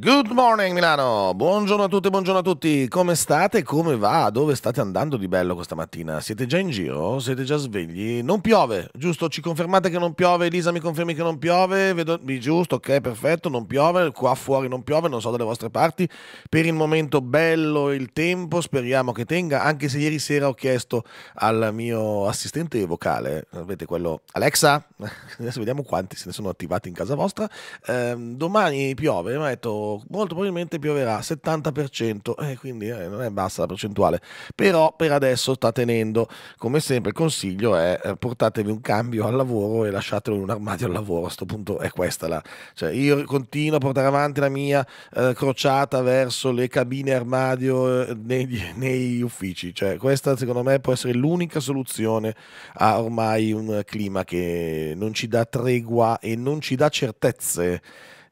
Good morning Milano, buongiorno a tutti, buongiorno a tutti, come state, come va, dove state andando di bello questa mattina? Siete già in giro? Siete già svegli? Non piove, giusto? Ci confermate che non piove, Elisa mi confermi che non piove, vedo, giusto, ok, perfetto, non piove, qua fuori non piove, non so dalle vostre parti, per il momento bello il tempo, speriamo che tenga, anche se ieri sera ho chiesto al mio assistente vocale, avete quello, Alexa, adesso vediamo quanti se ne sono attivati in casa vostra, eh, domani piove, mi ha detto molto probabilmente pioverà 70%, eh, quindi eh, non è bassa la percentuale, però per adesso sta tenendo. Come sempre il consiglio è eh, portatevi un cambio al lavoro e lasciatelo in un armadio al lavoro, a questo punto è questa la... Cioè, io continuo a portare avanti la mia eh, crociata verso le cabine armadio eh, negli, nei uffici, cioè, questa secondo me può essere l'unica soluzione a ormai un clima che non ci dà tregua e non ci dà certezze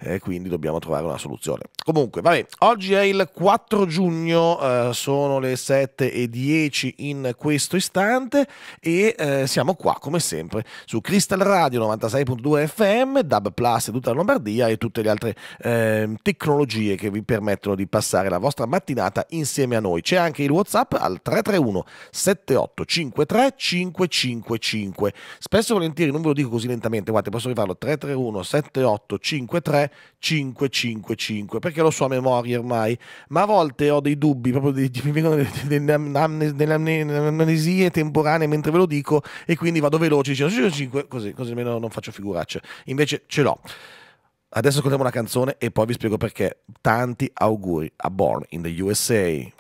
eh, quindi dobbiamo trovare una soluzione. Comunque, vabbè, oggi è il 4 giugno, eh, sono le 7 e 10 in questo istante e eh, siamo qua come sempre su Crystal Radio 96.2 FM, DAB Plus e tutta la Lombardia e tutte le altre ehm, tecnologie che vi permettono di passare la vostra mattinata insieme a noi. C'è anche il WhatsApp al 331 7853 555. Spesso e volentieri non ve lo dico così lentamente, guardate, posso rifarlo 331 7853 555 perché lo so a memoria ormai, ma a volte ho dei dubbi, proprio mi vengono delle, amnesie temporanee mentre ve lo dico e quindi vado veloce dicendo 555 così, così almeno non faccio figuracce. Invece ce l'ho. Adesso ascoltiamo una canzone e poi vi spiego perché. Tanti auguri a Born in the USA.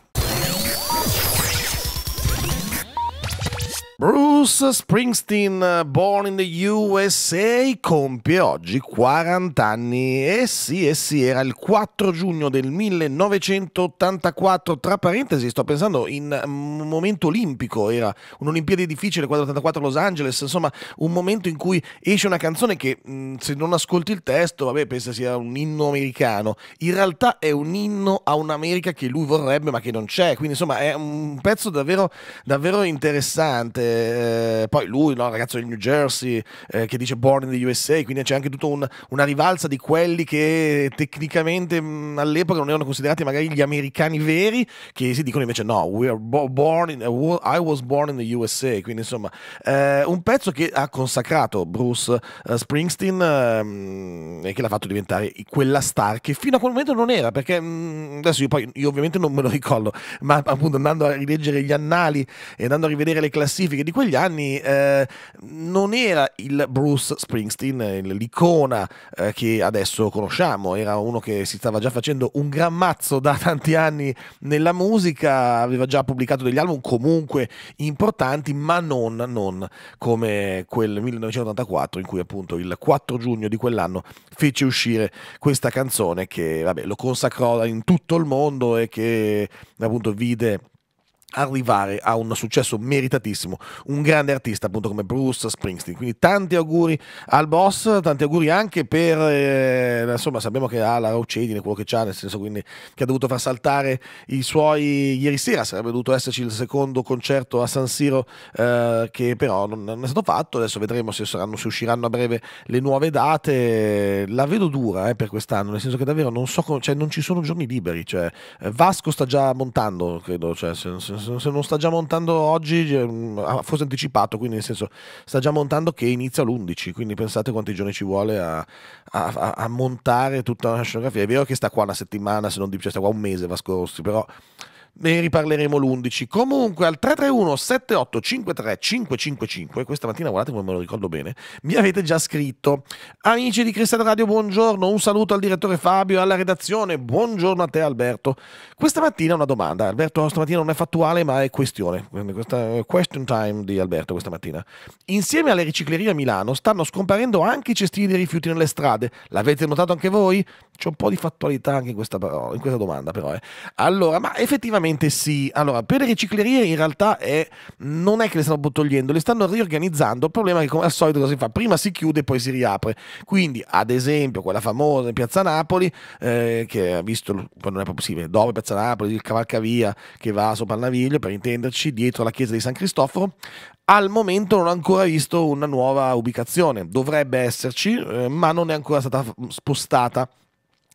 Bruce Springsteen, eh, born in the USA, compie oggi 40 anni. Eh sì, eh sì, era il 4 giugno del 1984. Tra parentesi, sto pensando in mm, un momento olimpico, era un'Olimpiade difficile, quella 84 a Los Angeles, insomma, un momento in cui esce una canzone che mm, se non ascolti il testo, vabbè, pensa sia un inno americano. In realtà è un inno a un'America che lui vorrebbe ma che non c'è, quindi insomma è un pezzo davvero, davvero interessante. Eh, poi lui, no, ragazzo del New Jersey, eh, che dice Born in the USA, quindi c'è anche tutta un, una rivalsa di quelli che tecnicamente all'epoca non erano considerati magari gli americani veri, che si dicono invece no, born in, eh, I was born in the USA, quindi insomma eh, un pezzo che ha consacrato Bruce eh, Springsteen ehm, e che l'ha fatto diventare quella star che fino a quel momento non era, perché mh, adesso io, poi, io ovviamente non me lo ricordo, ma appunto andando a rileggere gli annali e andando a rivedere le classifiche, che di quegli anni eh, non era il Bruce Springsteen, l'icona eh, che adesso conosciamo, era uno che si stava già facendo un gran mazzo da tanti anni nella musica, aveva già pubblicato degli album comunque importanti, ma non, non come quel 1984 in cui appunto il 4 giugno di quell'anno fece uscire questa canzone che vabbè, lo consacrò in tutto il mondo e che appunto vide arrivare a un successo meritatissimo, un grande artista appunto come Bruce Springsteen. Quindi tanti auguri al boss, tanti auguri anche per, eh, insomma sappiamo che ha la raucedine, quello che c'ha, nel senso quindi che ha dovuto far saltare i suoi ieri sera, sarebbe dovuto esserci il secondo concerto a San Siro eh, che però non, non, è stato fatto, adesso vedremo se, saranno, se, usciranno a breve le nuove date, la vedo dura eh, per quest'anno, nel senso che davvero non so, come, cioè, non ci sono giorni liberi, cioè, eh, Vasco sta già montando, credo, cioè, se, se se non sta già montando oggi, eh, forse anticipato, quindi nel senso sta già montando che inizia l'11, quindi pensate quanti giorni ci vuole a, a, a montare tutta la scenografia. È vero che sta qua una settimana, se non di più, sta qua un mese Vasco Rossi, però ne riparleremo l'11. Comunque al 331 7853 555, questa mattina guardate come me lo ricordo bene, mi avete già scritto. Amici di Cristian Radio, buongiorno, un saluto al direttore Fabio e alla redazione, buongiorno a te Alberto. Questa mattina una domanda, Alberto stamattina non è fattuale ma è questione, questa question time di Alberto questa mattina. Insieme alle riciclerie a Milano stanno scomparendo anche i cestini dei rifiuti nelle strade, l'avete notato anche voi? C'è un po' di fattualità anche in questa, parola, in questa domanda però. Eh. Allora, ma effettivamente Assolutamente sì. Allora, per le riciclerie in realtà è, non è che le stanno togliendo, le stanno riorganizzando. Il problema è che come al solito cosa si fa? Prima si chiude e poi si riapre. Quindi, ad esempio, quella famosa in Piazza Napoli, eh, che ha visto, non è possibile, dopo Piazza Napoli, il cavalcavia che va sopra il Naviglio, per intenderci, dietro la chiesa di San Cristoforo, al momento non ho ancora visto una nuova ubicazione, dovrebbe esserci, eh, ma non è ancora stata spostata.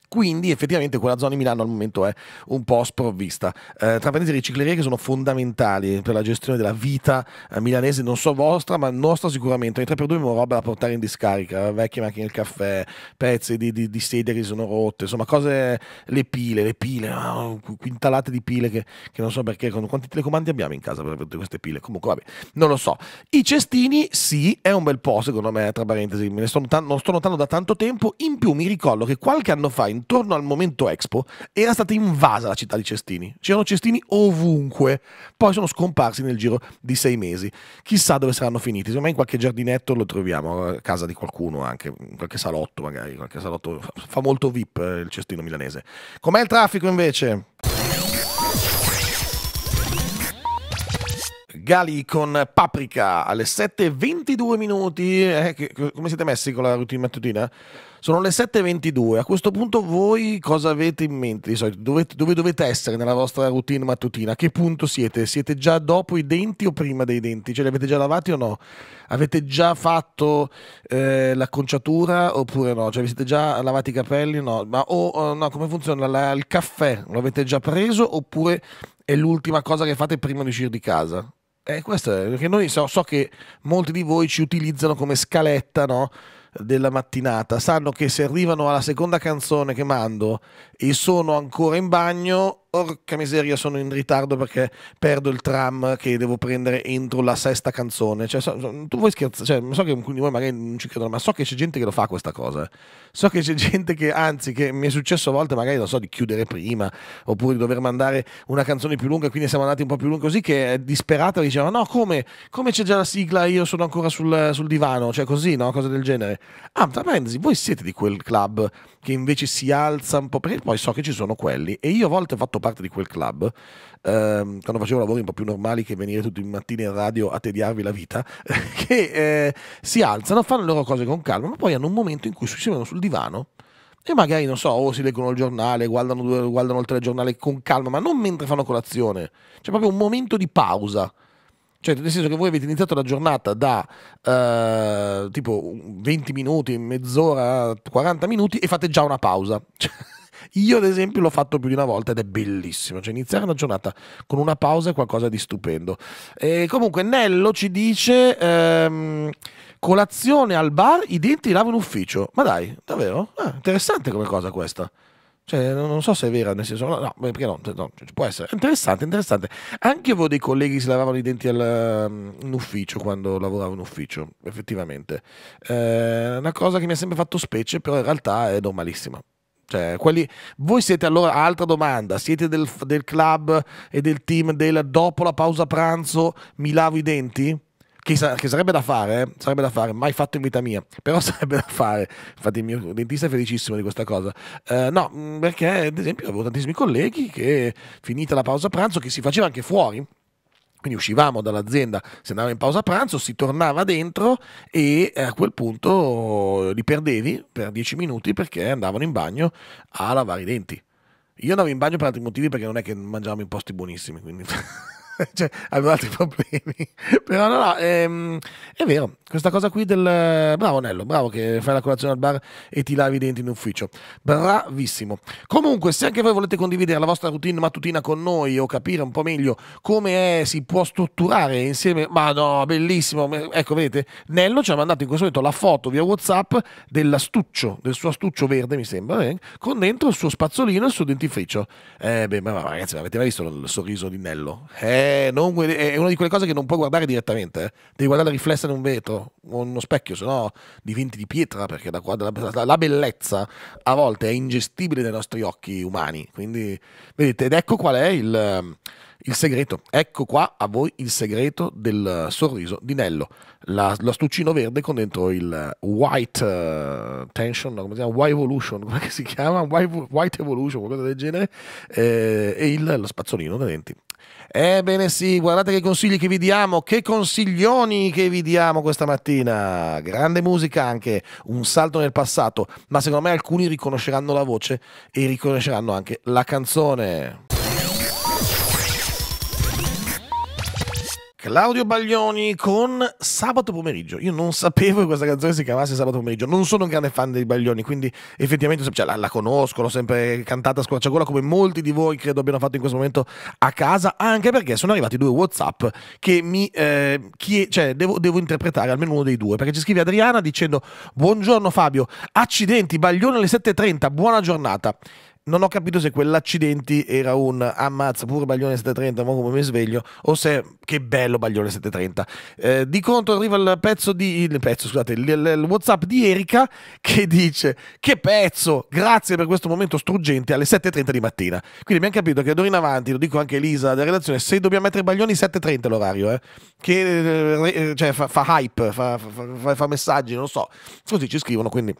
Quindi effettivamente quella zona di Milano al momento è un po' sprovvista. Eh, tra parentesi, le riciclerie che sono fondamentali per la gestione della vita eh, milanese, non so vostra, ma nostra sicuramente. Ogni 3x2 abbiamo roba da portare in discarica, vecchie macchine del caffè, pezzi di, di, di sedie che sono rotte, insomma cose, le pile, le pile, oh, ah, quintalate di pile che, che, non so perché, quanti telecomandi abbiamo in casa per tutte queste pile, comunque vabbè, non lo so. I cestini, sì, è un bel po' secondo me, tra parentesi, me ne sto notando, non sto notando da tanto tempo, in più mi ricordo che qualche anno fa in intorno al momento Expo era stata invasa la città di cestini. C'erano cestini ovunque, poi sono scomparsi nel giro di sei mesi. Chissà dove saranno finiti, secondo me in qualche giardinetto lo troviamo, a casa di qualcuno anche, in qualche salotto magari, qualche salotto fa molto VIP eh, il cestino milanese. Com'è il traffico invece? Gali con Paprika alle 7.22 minuti. Eh, come siete messi con la routine mattutina? Sono le 7.22, a questo punto voi cosa avete in mente di solito? Dove, dove dovete essere nella vostra routine mattutina? A che punto siete? Siete già dopo i denti o prima dei denti? Ce li avete già lavati o no? Avete già fatto eh, l'acconciatura oppure no? Cioè vi siete già lavati i capelli o no? Ma o oh, no, come funziona? La, il caffè lo avete già preso oppure è l'ultima cosa che fate prima di uscire di casa? Eh, questo è perché noi so, so, che molti di voi ci utilizzano come scaletta, no? della mattinata sanno che se arrivano alla seconda canzone che mando e sono ancora in bagno Orca miseria, sono in ritardo perché perdo il tram che devo prendere entro la sesta canzone. Cioè, so, so, tu vuoi scherzare? Cioè, so che alcuni di voi magari non ci credono, ma so che c'è gente che lo fa questa cosa. So che c'è gente che, anzi, che mi è successo a volte magari, non so, di chiudere prima oppure di dover mandare una canzone più lunga, quindi siamo andati un po' più lunghi così, che è eh, disperata e diceva, no, come? come c'è già la sigla? Io sono ancora sul, sul divano, cioè così, no? Cosa del genere. Ah, tra parentesi, voi siete di quel club che invece si alza un po', perché poi so che ci sono quelli e io a volte ho fatto parte di quel club, ehm, quando facevo lavori un po' più normali che venire tutti i mattini in radio a tediarvi la vita, che eh, si alzano, fanno le loro cose con calma, ma poi hanno un momento in cui si vedono sul divano e magari, non so, o si leggono il giornale, guardano, guardano il telegiornale con calma, ma non mentre fanno colazione, c'è proprio un momento di pausa. Cioè, nel senso che voi avete iniziato la giornata da eh, tipo 20 minuti, mezz'ora, 40 minuti e fate già una pausa. Cioè, io, ad esempio, l'ho fatto più di una volta ed è bellissimo. Cioè, iniziare una giornata con una pausa è qualcosa di stupendo. E comunque, Nello ci dice: ehm, colazione al bar, i denti lavo in ufficio. Ma dai, davvero? Ah, interessante come cosa questa. Cioè, non so se è vera, nel senso, no, no perché no, no cioè, può essere. Interessante, interessante. Anche io avevo dei colleghi che si lavavano i denti al, ehm, in ufficio quando lavoravo in ufficio, effettivamente. Eh, una cosa che mi ha sempre fatto specie, però in realtà è normalissima. Cioè, quelli... Voi siete allora, altra domanda, siete del, del club e del team del dopo la pausa pranzo mi lavo i denti? Che, sa che, sarebbe da fare, eh? sarebbe da fare, mai fatto in vita mia, però sarebbe da fare. Infatti, il mio dentista è felicissimo di questa cosa. Uh, no, mm, perché ad esempio avevo tantissimi colleghi che finita la pausa pranzo, che si faceva anche fuori, quindi uscivamo dall'azienda, si andava in pausa pranzo, si tornava dentro e a quel punto li perdevi per dieci minuti perché andavano in bagno a lavare i denti. Io andavo in bagno per altri motivi perché non è che mangiavamo in posti buonissimi, quindi... cioè, avevo altri problemi. Però no, no, ehm, è vero, questa cosa qui del... Bravo Nello, bravo che fai la colazione al bar e ti lavi i denti in ufficio. Bravissimo. Comunque, se anche voi volete condividere la vostra routine mattutina con noi o capire un po' meglio come è, si può strutturare insieme... Ma no, bellissimo. Ecco, vedete, Nello ci ha mandato in questo momento la foto via Whatsapp dell'astuccio, del suo astuccio verde, mi sembra, eh? con dentro il suo spazzolino e il suo dentifricio. Eh, beh, ma ragazzi, avete mai visto il sorriso di Nello? Eh, è, eh, non, è, una di quelle cose che non puoi guardare direttamente. Eh. Devi guardare la riflessa di un vetro o uno specchio, se no diventi di pietra perché la, la, la, bellezza a volte è ingestibile dai nostri occhi umani. Quindi, vedete, ed ecco qual è il, il segreto. Ecco qua a voi il segreto del sorriso di Nello. La, l'astuccino verde con dentro il white uh, tension, no, come si chiama? White evolution, come si chiama? White, white evolution, qualcosa del genere. Eh, e il, lo spazzolino dai denti. Ebbene sì, guardate che consigli che vi diamo, che consiglioni che vi diamo questa mattina. Grande musica anche, un salto nel passato, ma secondo me alcuni riconosceranno la voce e riconosceranno anche la canzone. Claudio Baglioni con Sabato pomeriggio. Io non sapevo che questa canzone si chiamasse Sabato pomeriggio. Non sono un grande fan dei Baglioni, quindi effettivamente cioè, la, la, conosco, l'ho sempre cantata a squarciagola come molti di voi credo abbiano fatto in questo momento a casa, anche perché sono arrivati due WhatsApp che mi eh, chie- cioè, devo, devo, interpretare almeno uno dei due, perché ci scrive Adriana dicendo "Buongiorno Fabio, accidenti, Baglioni alle 7:30, buona giornata" non ho capito se quell'accidenti era un ammazza pure Baglione 730, ma come mi sveglio, o se che bello Baglione 730. Eh, di contro arriva il pezzo di il pezzo, scusate, il, il, il, WhatsApp di Erika che dice "Che pezzo! Grazie per questo momento struggente alle 7:30 di mattina". Quindi abbiamo capito che d'ora in avanti, lo dico anche Elisa della redazione, se dobbiamo mettere Baglioni 7:30 l'orario, eh, che eh, eh, cioè, fa, fa, hype, fa, fa, fa messaggi, non so. Così ci scrivono, quindi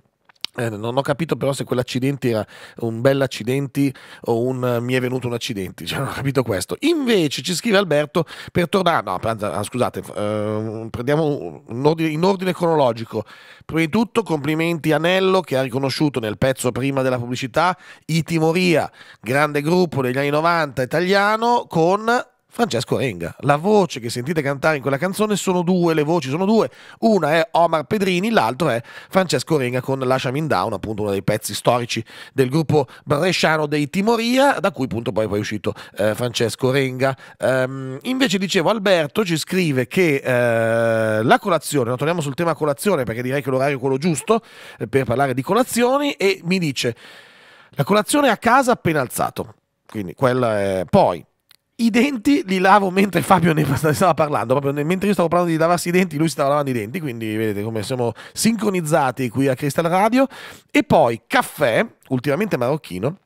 eh, non ho capito però se quell'accidente era un bel accidente o un uh, mi è venuto un accidente, cioè, non ho capito questo. Invece ci scrive Alberto per tornare, no, ah, scusate, eh, prendiamo in ordine, in ordine cronologico. Prima di tutto complimenti a Nello che ha riconosciuto nel pezzo prima della pubblicità Itimoria, grande gruppo degli anni 90 italiano con Francesco Renga. La voce che sentite cantare in quella canzone sono due, le voci sono due, una è Omar Pedrini, l'altra è Francesco Renga con Lasciami in Down, appunto uno dei pezzi storici del gruppo bresciano dei Timoria, da cui appunto poi è uscito eh, Francesco Renga. Um, ehm, invece dicevo, Alberto ci scrive che eh, la colazione, no, torniamo sul tema colazione perché direi che l'orario è quello giusto eh, per parlare di colazioni e mi dice la colazione a casa appena alzato, quindi quella è poi i denti li lavo mentre Fabio ne stava parlando, proprio mentre io stavo parlando di lavarsi i denti, lui si stava lavando i denti, quindi vedete come siamo sincronizzati qui a Crystal Radio. E poi caffè, ultimamente marocchino,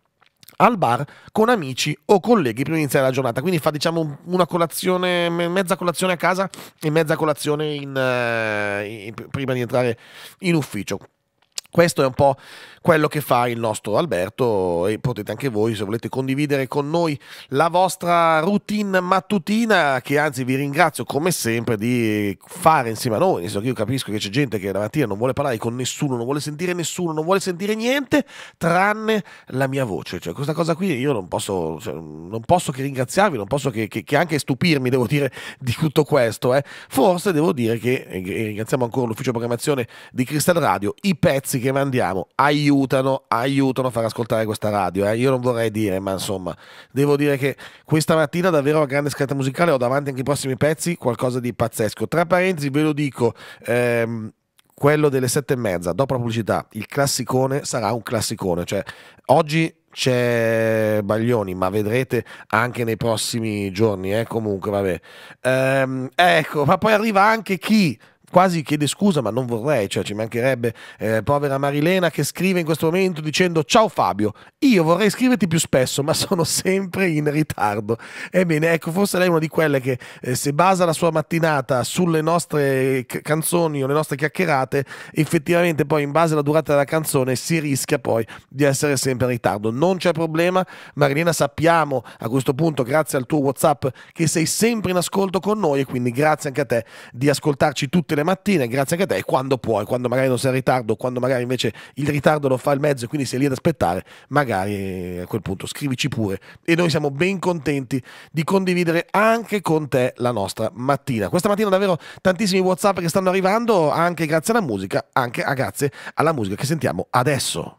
al bar con amici o colleghi prima di iniziare la giornata. Quindi fa diciamo una colazione, mezza colazione a casa e mezza colazione in, eh, in, prima di entrare in ufficio. Questo è un po' quello che fa il nostro Alberto e potete anche voi se volete condividere con noi la vostra routine mattutina che anzi vi ringrazio come sempre di fare insieme a noi, io capisco che c'è gente che la mattina non vuole parlare con nessuno, non vuole sentire nessuno, non vuole sentire niente tranne la mia voce, cioè questa cosa qui io non posso, cioè, non posso che ringraziarvi, non posso che, che, che, anche stupirmi devo dire di tutto questo, eh. forse devo dire che, ringraziamo ancora l'ufficio programmazione di Crystal Radio, i pezzi che mandiamo aiutano aiutano, aiutano a far ascoltare questa radio. Eh. Io non vorrei dire, ma insomma, devo dire che questa mattina davvero a grande scelta musicale ho davanti anche i prossimi pezzi, qualcosa di pazzesco. Tra parentesi ve lo dico, ehm, quello delle sette e mezza, dopo la pubblicità, il classicone sarà un classicone. Cioè, oggi c'è Baglioni, ma vedrete anche nei prossimi giorni, eh, comunque, vabbè. Ehm, ecco, ma poi arriva anche chi quasi chiede scusa, ma non vorrei, cioè ci mancherebbe eh, povera Marilena che scrive in questo momento dicendo ciao Fabio, io vorrei scriverti più spesso, ma sono sempre in ritardo. Ebbene, ecco, forse lei è una di quelle che eh, se basa la sua mattinata sulle nostre canzoni o le nostre chiacchierate, effettivamente poi in base alla durata della canzone si rischia poi di essere sempre in ritardo. Non c'è problema, Marilena, sappiamo a questo punto, grazie al tuo WhatsApp, che sei sempre in ascolto con noi e quindi grazie anche a te di ascoltarci tutte le le mattine, grazie anche a te, quando puoi, quando magari non sei in ritardo, quando magari invece il ritardo lo fa il mezzo e quindi sei lì ad aspettare, magari eh, a quel punto scrivici pure. E noi siamo ben contenti di condividere anche con te la nostra mattina. Questa mattina davvero tantissimi WhatsApp che stanno arrivando, anche grazie alla musica, anche grazie alla musica che sentiamo adesso.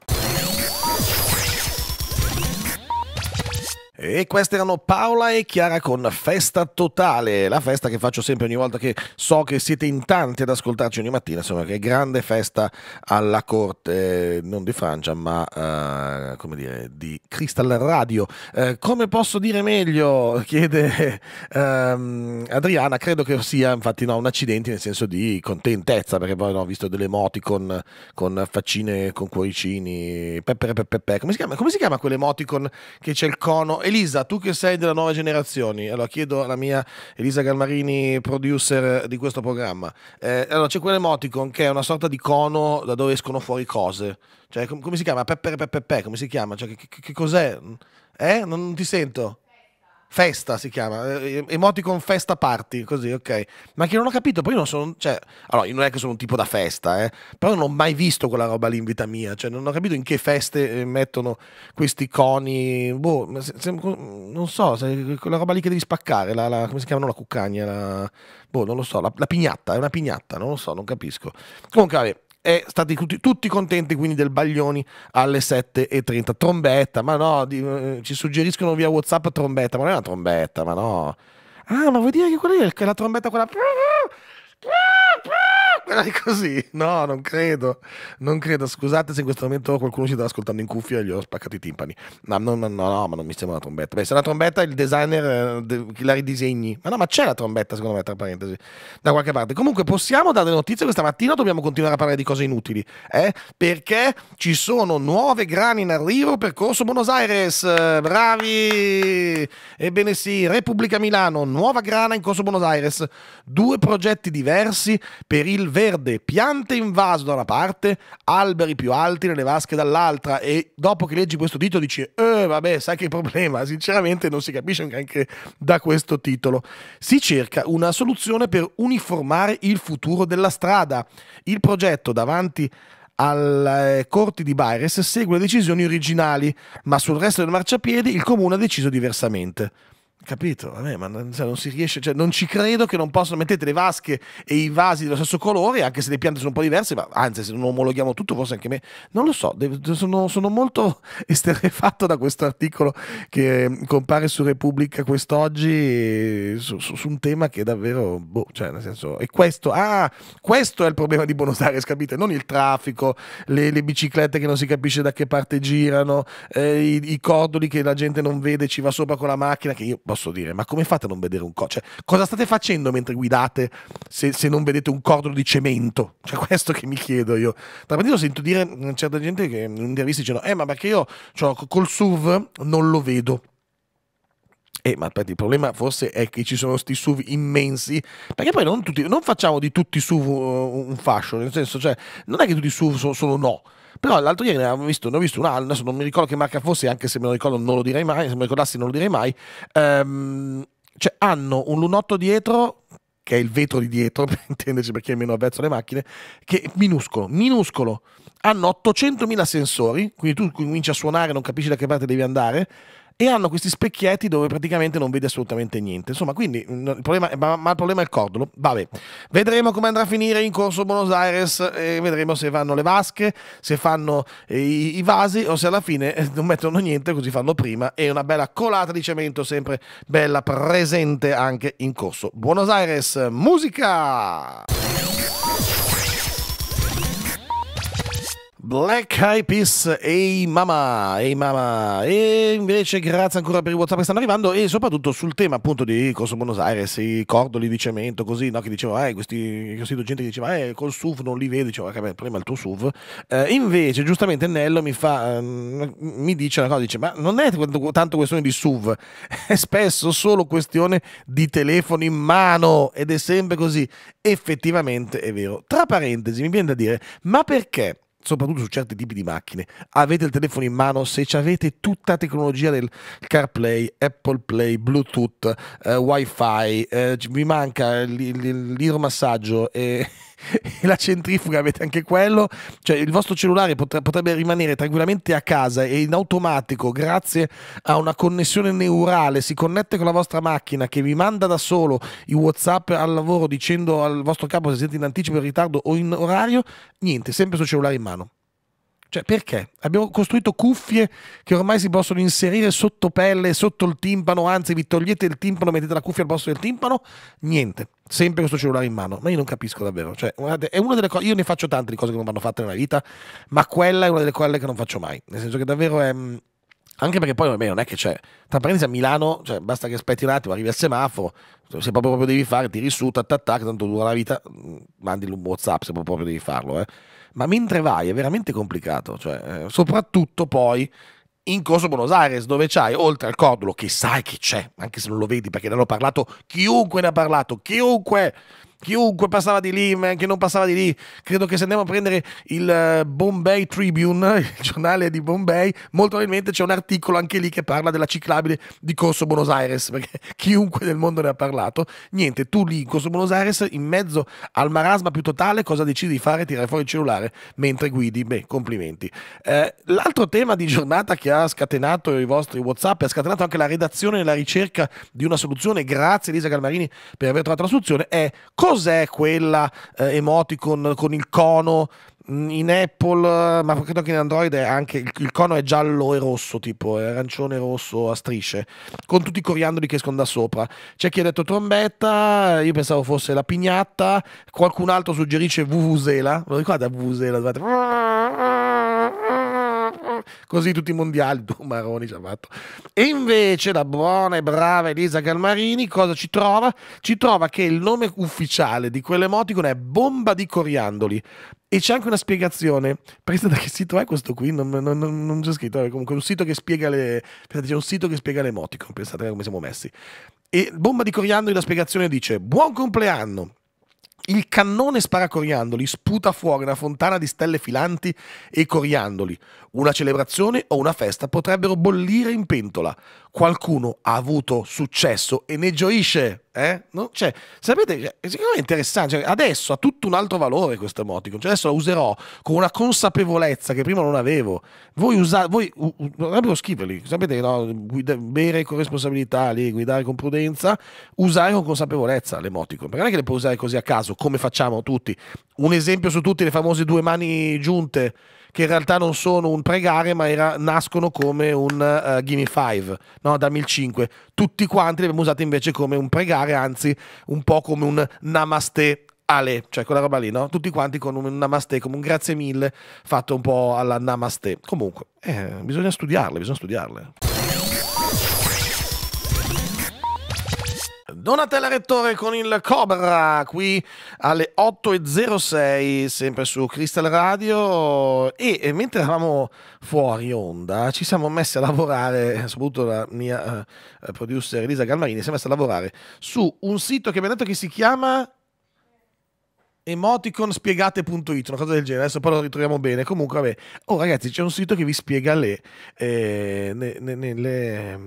E queste erano Paola e Chiara con Festa Totale, la festa che faccio sempre ogni volta che so che siete in tanti ad ascoltarci ogni mattina, insomma che grande festa alla corte, eh, non di Francia ma uh, come dire, di Crystal Radio. Uh, come posso dire meglio? chiede um, Adriana, credo che sia infatti no, un accidente nel senso di contentezza, perché poi no, ho visto delle emoticon con faccine, con cuoricini, peppere, peppere, come si chiama? Come si chiama quell'emoticon che c'è il cono? Elisa, tu che sei della nuova generazione, allora chiedo alla mia Elisa Galmarini, producer di questo programma. Eh, allora c'è quell'emoticon che è una sorta di cono da dove escono fuori cose. Cioè, com come si chiama? Peppere pepepe, come si chiama? Cioè, che, che cos'è? Eh? Non, non ti sento. Festa si chiama, eh, emoticon festa party, così, ok. Ma che non ho capito, poi io non sono, cioè, allora io non è che sono un tipo da festa, eh, però non ho mai visto quella roba lì in vita mia, cioè non ho capito in che feste eh, mettono questi coni, boh, se, se, non so, se, quella roba lì che devi spaccare, la, la, come si chiamano la cuccagna, la, boh, non lo so, la, la pignatta, è una pignatta, non lo so, non capisco. Comunque, vabbè, e state tutti, tutti, contenti quindi del Baglioni alle 7.30. Trombetta, ma no, di, eh, ci suggeriscono via WhatsApp trombetta, ma non è una trombetta, ma no. Ah, ma vuol dire che quella è la trombetta quella quella di così? No, non credo. Non credo. Scusate se in questo momento qualcuno ci sta ascoltando in cuffia e gli ho spaccato i timpani. No, no, no, no, no ma non mi sembra una trombetta. Beh, se è una trombetta, il designer eh, chi la ridisegni. Ma no, ma c'è la trombetta, secondo me, tra parentesi, da qualche parte. Comunque, possiamo dare notizie questa mattina o dobbiamo continuare a parlare di cose inutili? Eh? Perché ci sono nuove grane in arrivo per Corso Buenos Aires. Bravi! Ebbene sì, Repubblica Milano, nuova grana in Corso Buenos Aires. Due progetti diversi per il 20 verde, piante in vaso da una parte, alberi più alti nelle vasche dall'altra e dopo che leggi questo titolo dici eh vabbè sai che problema, sinceramente non si capisce neanche da questo titolo. Si cerca una soluzione per uniformare il futuro della strada. Il progetto davanti alle eh, corti di Baires segue le decisioni originali, ma sul resto del marciapiede il comune ha deciso diversamente. Capito? Vabbè, ma non, cioè, non, si riesce, cioè, non ci credo che non possano mettere le vasche e i vasi dello stesso colore, anche se le piante sono un po' diverse, ma anzi, se non omologhiamo tutto, forse anche me. Non lo so, sono, sono molto esterrefatto da questo articolo che mm, compare su Repubblica quest'oggi su, su, su, un tema che è davvero, boh, cioè, nel senso, è questo, ah, questo è il problema di Buenos Aires, capite? Non il traffico, le, le biciclette che non si capisce da che parte girano, eh, i, i cordoli che la gente non vede, ci va sopra con la macchina, che io posso dire, ma come fate a non vedere un cordolo? Cioè, cosa state facendo mentre guidate se, se, non vedete un cordolo di cemento? Cioè, questo che mi chiedo io. Tra l'altro sento dire mm, certa gente che in interviste dicono, eh, ma perché io cioè, col SUV non lo vedo. Eh, ma il problema forse è che ci sono questi SUV immensi, perché poi non, tutti, non facciamo di tutti i SUV uh, un fascio, nel senso, cioè, non è che tutti i SUV sono, sono no. Però l'altro ieri ne avevamo visto, ne ho visto una, adesso non mi ricordo che marca fosse, anche se me lo ricordo non lo direi mai, se me lo ricordassi non lo direi mai. Ehm, cioè, hanno un lunotto dietro, che è il vetro di dietro, per intenderci perché è meno avvezzo alle macchine, che è minuscolo, minuscolo. Hanno 800.000 sensori, quindi tu cominci a suonare, non capisci da che parte devi andare e hanno questi specchietti dove praticamente non vede assolutamente niente. Insomma, quindi mm, il problema, ma, ma il problema è il cordolo. Vabbè, vedremo come andrà a finire in corso Buenos Aires, eh, vedremo se vanno le vasche, se fanno eh, i, i, vasi o se alla fine eh, non mettono niente, così fanno prima. E una bella colata di cemento sempre bella presente anche in corso. Buenos Aires, Musica! musica! Black Eyed Peas e hey mamma, ehi hey mamma. E invece grazie ancora per i WhatsApp che stanno arrivando e soprattutto sul tema appunto di Corso Buenos Aires, i cordoli di cemento, così, no? Che dicevo, eh, questi, questi gente che diceva, eh, col SUV non li vedi, dicevo, vabbè, prima il tuo SUV. Eh, invece, giustamente, Nello mi fa, eh, mi dice una cosa, dice, ma non è tanto questione di SUV, è spesso solo questione di telefono in mano ed è sempre così. Effettivamente è vero. Tra parentesi, mi viene da dire, ma perché? soprattutto su certi tipi di macchine, avete il telefono in mano, se avete tutta la tecnologia del CarPlay, Apple Play, Bluetooth, eh, WiFi, eh, vi manca l'idromassaggio e e la centrifuga avete anche quello, cioè il vostro cellulare potrebbe rimanere tranquillamente a casa e in automatico grazie a una connessione neurale si connette con la vostra macchina che vi manda da solo i Whatsapp al lavoro dicendo al vostro capo se siete in anticipo, in ritardo o in orario, niente, sempre sul cellulare in mano. Cioè, perché? Abbiamo costruito cuffie che ormai si possono inserire sotto pelle, sotto il timpano, anzi vi togliete il timpano, mettete la cuffia al posto del timpano, niente. Sempre questo cellulare in mano, ma io non capisco davvero. Cioè, guardate, è una delle cose, io ne faccio tante di cose che non vanno fatte nella vita, ma quella è una delle quelle che non faccio mai. Nel senso che davvero è, mm, anche perché poi ormai non è che c'è tra parentesi a Milano cioè, basta che aspetti un attimo arrivi al semaforo se proprio, proprio devi fare tiri su tac tac tac tanto dura la vita mm, mandi un whatsapp se proprio, proprio devi farlo eh ma mentre vai è veramente complicato, cioè, eh, soprattutto poi in Corso Buenos Aires, dove c'hai oltre al cordulo, che sai che c'è, anche se non lo vedi perché ne hanno parlato chiunque ne ha parlato, chiunque chiunque passava di lì, ma anche non passava di lì. Credo che se andiamo a prendere il eh, Bombay Tribune, il giornale di Bombay, molto probabilmente c'è un articolo anche lì che parla della ciclabile di Corso Buenos Aires, perché chiunque del mondo ne ha parlato. Niente, tu lì in Corso Buenos Aires, in mezzo al marasma più totale, cosa decidi di fare? Tirare fuori il cellulare mentre guidi? Beh, complimenti. Eh, l'altro tema di giornata che ha scatenato i vostri WhatsApp, ha scatenato anche la redazione e la ricerca di una soluzione, grazie Elisa Galmarini per aver trovato la soluzione, è cosa cos'è quella eh, emoticon con il cono mm, in Apple, ma credo che in Android anche il, il, cono è giallo e rosso, tipo è arancione e rosso a strisce, con tutti i coriandoli che escono da sopra. C'è chi ha detto trombetta, io pensavo fosse la pignatta, qualcun altro suggerisce Vuvuzela, lo ricordate Vuvuzela? Dovete così tutti i mondiali, tu Maroni ci ha fatto. E invece la buona e brava Elisa Galmarini cosa ci trova? Ci trova che il nome ufficiale di quell'emoticon è Bomba di Coriandoli. E c'è anche una spiegazione. Pensa da che sito è questo qui? Non, non, non, non c'è scritto. È comunque un sito che spiega le. Pensate, c'è un sito che spiega l'emoticon. Pensate come siamo messi. E Bomba di Coriandoli la spiegazione dice: Buon compleanno! Il cannone spara coriandoli, sputa fuori una fontana di stelle filanti e coriandoli. Una celebrazione o una festa potrebbero bollire in pentola. Qualcuno ha avuto successo e ne gioisce. Eh? No? Cioè, sapete, cioè, è interessante. Cioè, adesso ha tutto un altro valore questo emoticon. Cioè, adesso la userò con una consapevolezza che prima non avevo. Voi usate, voi dovrebbero scriverli. Sapete, no? Guida, bere con responsabilità, lì, guidare con prudenza, usare con consapevolezza l'emoticon. Perché non è che le puoi usare così a caso, come facciamo tutti. Un esempio su tutti, le famose due mani giunte che in realtà non sono un pregare, ma era, nascono come un uh, gimme 5, no? dammi il 5. Tutti quanti li abbiamo usati invece come un pregare, anzi un po' come un namaste Ale, cioè quella roba lì, no? Tutti quanti con un namaste, come un grazie mille fatto un po' alla namaste. Comunque, eh, bisogna studiarle, bisogna studiarle. Donatella Rettore con il Cobra qui alle 8.06 sempre su Crystal Radio e mentre eravamo fuori onda ci siamo messi a lavorare, soprattutto la mia uh, producer Elisa Galmarini si è messa a lavorare su un sito che mi ha detto che si chiama emoticonspiegate.it, una cosa del genere, adesso però lo ritroviamo bene. Comunque, vabbè, oh ragazzi, c'è un sito che vi spiega le, eh, ne, ne, ne, le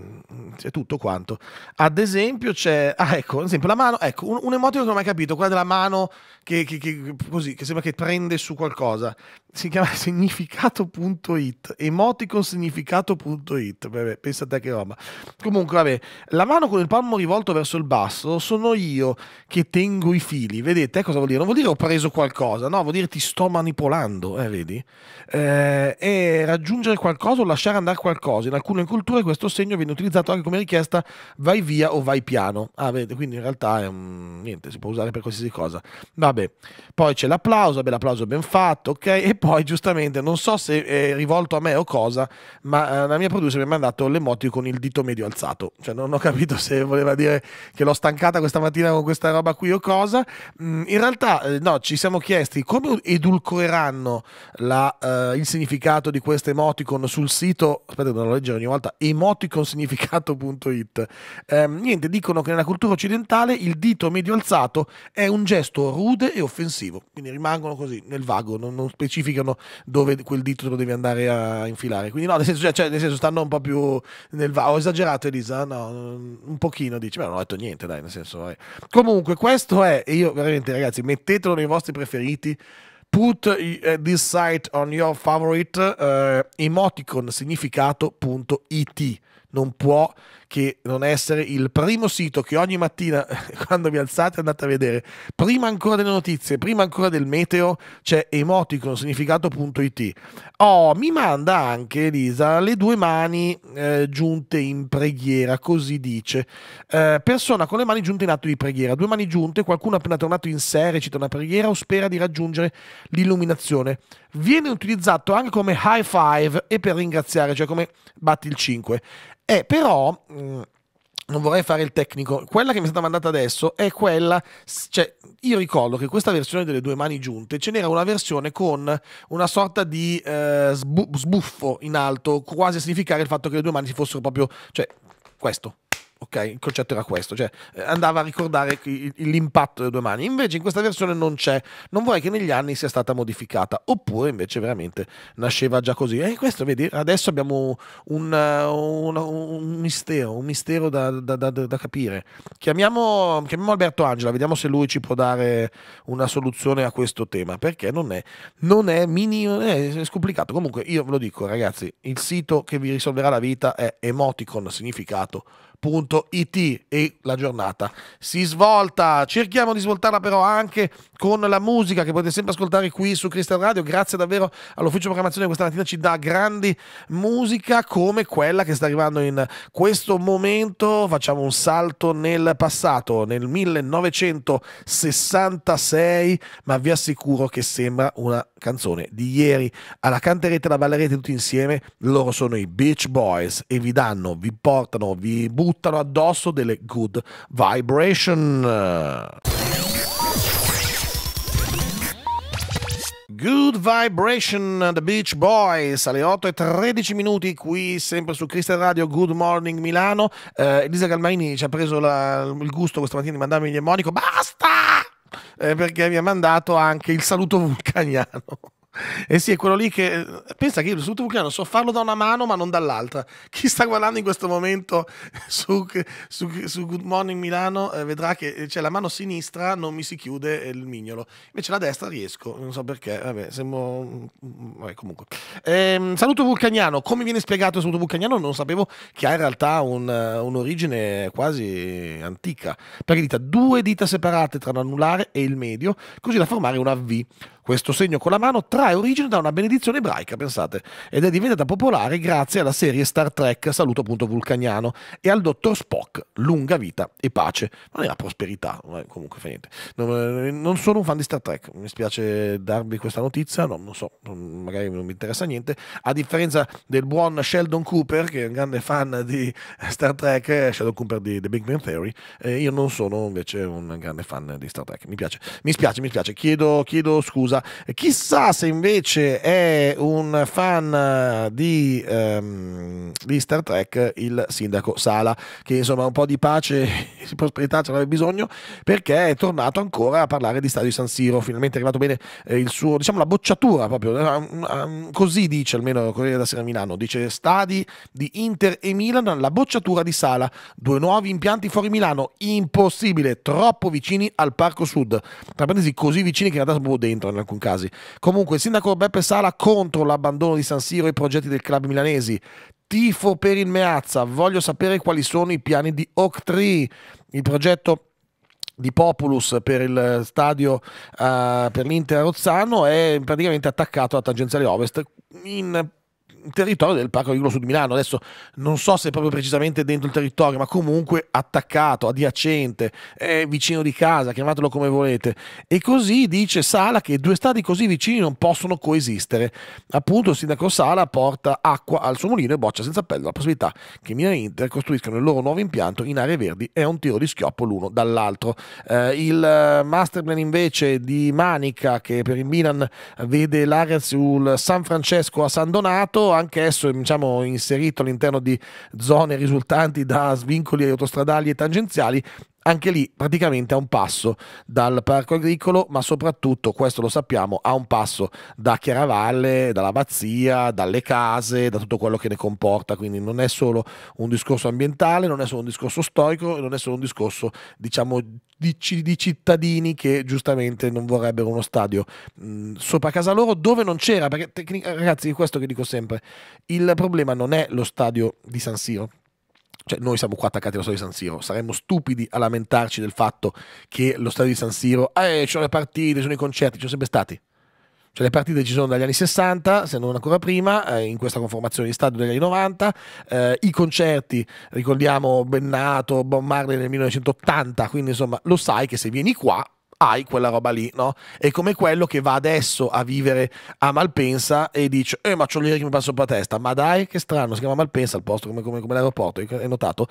cioè, tutto quanto. Ad esempio c'è, ah ecco, ad esempio la mano, ecco, un, un emotico che non ho mai capito, quella della mano che, che, che, così, che sembra che prende su qualcosa, si chiama significato.it, emoticon significato.it, vabbè, pensate che roba. Comunque, vabbè, la mano con il palmo rivolto verso il basso sono io che tengo i fili, vedete eh, cosa vuol dire? Non vuol dire ho preso qualcosa, no, vuol dire ti sto manipolando, eh, vedi? Eh, e raggiungere qualcosa o lasciare andare qualcosa. In alcune culture questo segno viene utilizzato anche come richiesta vai via o vai piano. Ah, vedi, quindi in realtà è un... niente, si può usare per qualsiasi cosa. Vabbè, poi c'è l'applauso, beh, l'applauso ben fatto, ok? E poi giustamente, non so se è rivolto a me o cosa, ma eh, la mia producer mi ha mandato l'emoti con il dito medio alzato. Cioè, non ho capito se voleva dire che l'ho stancata questa mattina con questa roba qui o cosa. Mm, in realtà eh, no, ci siamo chiesti come edulcoreranno la, uh, il significato di questo emoticon sul sito, aspetta devo leggere ogni volta, emoticonsignificato.it. Um, ehm, niente, dicono che nella cultura occidentale il dito medio alzato è un gesto rude e offensivo, quindi rimangono così nel vago, non, non specificano dove quel dito lo devi andare a infilare. Quindi no, nel senso, cioè, nel senso stanno un po' più nel vago. Ho esagerato Elisa? No, un pochino dici, ma non ho detto niente, dai, nel senso... Eh. Comunque questo è, e io veramente ragazzi, mettete titolo dei vostri preferiti. Put eh, this site on your favorite uh, emoticon significato.it. Non può che non essere il primo sito che ogni mattina quando vi alzate andate a vedere, prima ancora delle notizie, prima ancora del meteo, c'è emoticonsignificato.it. Oh, mi manda anche Elisa le due mani eh, giunte in preghiera, così dice. Eh, persona con le mani giunte in atto di preghiera, due mani giunte, qualcuno appena tornato in sé recita una preghiera o spera di raggiungere l'illuminazione. Viene utilizzato anche come high five e per ringraziare, cioè come batti il 5. Eh, però mm, Mm, non vorrei fare il tecnico. Quella che mi è stata mandata adesso è quella. Cioè, io ricordo che questa versione delle due mani giunte ce n'era una versione con una sorta di eh, sbuffo in alto, quasi a significare il fatto che le due mani si fossero proprio. Cioè, questo ok? Il concetto era questo, cioè eh, andava a ricordare l'impatto delle due mani. Invece in questa versione non c'è, non vorrei che negli anni sia stata modificata, oppure invece veramente nasceva già così. E questo, vedi, adesso abbiamo un, eh, un, un mistero, un mistero da, da, da, da capire. Chiamiamo, chiamiamo, Alberto Angela, vediamo se lui ci può dare una soluzione a questo tema, perché non è, non è, mini, è scomplicato. Comunque io ve lo dico, ragazzi, il sito che vi risolverà la vita è emoticon significato www.radioticino.it e la giornata si svolta. Cerchiamo di svoltarla però anche con la musica che potete sempre ascoltare qui su Crystal Radio. Grazie davvero all'ufficio programmazione questa mattina ci dà grandi musica come quella che sta arrivando in questo momento. Facciamo un salto nel passato, nel 1966, ma vi assicuro che sembra una canzone di ieri. Alla canterete e la ballerete tutti insieme, loro sono i Beach Boys e vi danno, vi portano, vi buttano addosso delle good vibration. Good Vibration, The Beach Boys, alle 8 e 13 minuti qui sempre su Cristian Radio, Good Morning Milano. Eh, Elisa Galmaini ci ha preso la, il gusto questa mattina di mandarmi gli emmonico. Basta! eh, perché mi ha mandato anche il saluto vulcaniano. Eh sì, è quello lì che pensa che io sul vulcano so farlo da una mano ma non dall'altra. Chi sta guardando in questo momento su, su, su Good Morning Milano eh, vedrà che cioè, la mano sinistra non mi si chiude il mignolo, invece la destra riesco, non so perché, vabbè, sembro... vabbè comunque. Eh, saluto vulcaniano, come viene spiegato il saluto vulcaniano non sapevo che ha in realtà un, un'origine quasi antica, perché dita due dita separate tra l'anulare e il medio, così da formare una V. Questo segno con la mano trae origine da una benedizione ebraica, pensate, ed è diventata popolare grazie alla serie Star Trek Saluto appunto Vulcaniano e al dottor Spock, lunga vita e pace. Non è la prosperità, comunque fa niente. Eh, non, sono un fan di Star Trek, mi spiace darvi questa notizia, no, non so, magari non mi interessa niente. A differenza del buon Sheldon Cooper, che è un grande fan di Star Trek, eh, Sheldon Cooper di The Big Man Theory, eh, io non sono invece un grande fan di Star Trek. Mi piace, mi spiace, mi spiace. Chiedo, chiedo scusa pausa. Chissà se invece è un fan eh, di, um, di Star Trek il sindaco Sala, che insomma un po' di pace e di prosperità ce n'aveva bisogno perché è tornato ancora a parlare di stadio San Siro. Finalmente è arrivato bene eh, il suo, diciamo la bocciatura proprio. Eh, um, um, così dice almeno Corriere da Sera Milano: dice stadi di Inter e Milan, la bocciatura di Sala, due nuovi impianti fuori Milano, impossibile, troppo vicini al Parco Sud. Tra parentesi, così vicini che in realtà sono dentro, alcuni casi. Comunque, il sindaco Beppe Sala contro l'abbandono di San Siro e i progetti del club milanesi. Tifo per il Meazza, voglio sapere quali sono i piani di Octri, il progetto di Populus per il stadio uh, per l'Inter Rozzano è praticamente attaccato alla tangenziale ovest in territorio del Parco Agricolo Sud di Milano. Adesso non so se proprio precisamente dentro il territorio, ma comunque attaccato, adiacente, vicino di casa, chiamatelo come volete. E così dice Sala che due stati così vicini non possono coesistere. Appunto il sindaco Sala porta acqua al suo mulino e boccia senza appello la possibilità che Milan e Inter costruiscano il loro nuovo impianto in aree verdi è un tiro di schioppo l'uno dall'altro. Eh, il master plan invece di Manica che per il Milan vede l'area sul San Francesco a San Donato anch'esso diciamo, inserito all'interno di zone risultanti da svincoli autostradali e tangenziali anche lì praticamente a un passo dal parco agricolo, ma soprattutto, questo lo sappiamo, a un passo da Chiaravalle, dall'abbazia, dalle case, da tutto quello che ne comporta, quindi non è solo un discorso ambientale, non è solo un discorso storico, non è solo un discorso, diciamo, di, di cittadini che giustamente non vorrebbero uno stadio mh, sopra casa loro dove non c'era, perché ragazzi, questo che dico sempre, il problema non è lo stadio di San Siro, cioè, noi siamo qua attaccati allo stadio di San Siro, saremmo stupidi a lamentarci del fatto che lo stadio di San Siro, eh, ci sono le partite, ci sono i concerti, ci sono sempre stati. Cioè, le partite ci sono dagli anni 60, se non ancora prima, eh, in questa conformazione di stadio degli anni 90, eh, i concerti, ricordiamo Bennato, Bob Marley nel 1980, quindi insomma lo sai che se vieni qua hai quella roba lì, no? È come quello che va adesso a vivere a Malpensa e dice, eh ma c'ho l'ira che mi passa sopra la testa, ma dai che strano, si chiama Malpensa il posto come, come, come l'aeroporto, hai notato?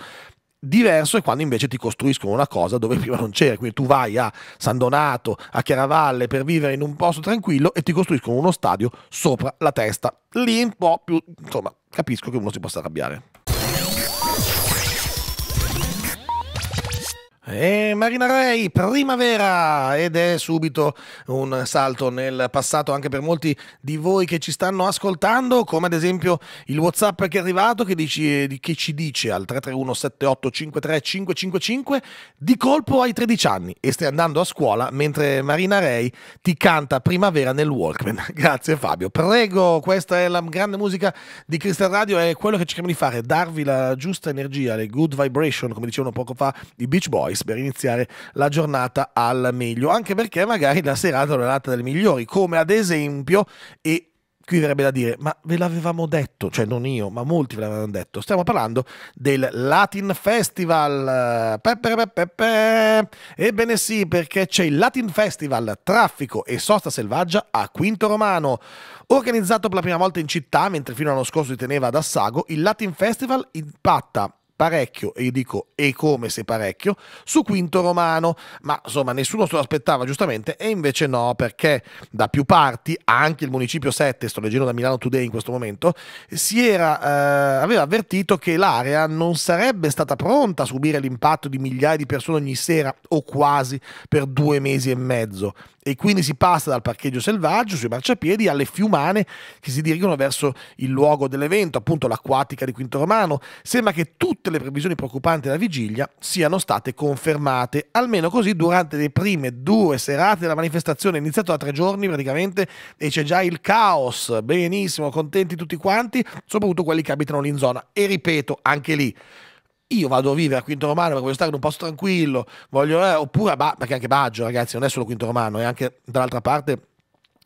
Diverso è quando invece ti costruiscono una cosa dove prima non c'era, quindi tu vai a San Donato, a Chiaravalle per vivere in un posto tranquillo e ti costruiscono uno stadio sopra la testa. Lì un po' più, insomma, capisco che uno si possa arrabbiare. E Marina Ray, primavera! Ed è subito un salto nel passato anche per molti di voi che ci stanno ascoltando, come ad esempio il WhatsApp che è arrivato che, dici, che ci dice al 331-7853-555 di colpo hai 13 anni e stai andando a scuola mentre Marina Ray ti canta primavera nel Walkman. Grazie Fabio. Prego, questa è la grande musica di Crystal Radio, è quello che cerchiamo di fare, darvi la giusta energia, le good vibration, come dicevano poco fa i Beach Boys. Boys per iniziare la giornata al meglio, anche perché magari la serata non è nata delle migliori, come ad esempio e qui verrebbe da dire, ma ve l'avevamo detto, cioè non io, ma molti ve l'avevano detto, stiamo parlando del Latin Festival. Peppe, Ebbene sì, perché c'è il Latin Festival Traffico e Sosta Selvaggia a Quinto Romano. Organizzato per la prima volta in città, mentre fino all'anno scorso si teneva ad Assago, il Latin Festival impatta parecchio, e io dico e come se parecchio, su Quinto Romano, ma insomma nessuno se lo aspettava giustamente e invece no perché da più parti, anche il Municipio 7, sto leggendo da Milano Today in questo momento, era, eh, aveva avvertito che l'area non sarebbe stata pronta a subire l'impatto di migliaia di persone ogni sera o quasi per due mesi e mezzo e quindi si passa dal parcheggio selvaggio sui marciapiedi alle fiumane che si dirigono verso il luogo dell'evento, appunto l'acquatica di Quinto Romano. Sembra che tutti tutte le previsioni preoccupanti della vigilia siano state confermate, almeno così durante le prime due serate della manifestazione, iniziato da tre giorni praticamente e c'è già il caos, benissimo, contenti tutti quanti, soprattutto quelli che abitano lì in zona. E ripeto, anche lì io vado a vivere a Quinto Romano perché voglio stare in un posto tranquillo, voglio, eh, oppure, bah, perché anche Baggio ragazzi non è solo Quinto Romano, è anche dall'altra parte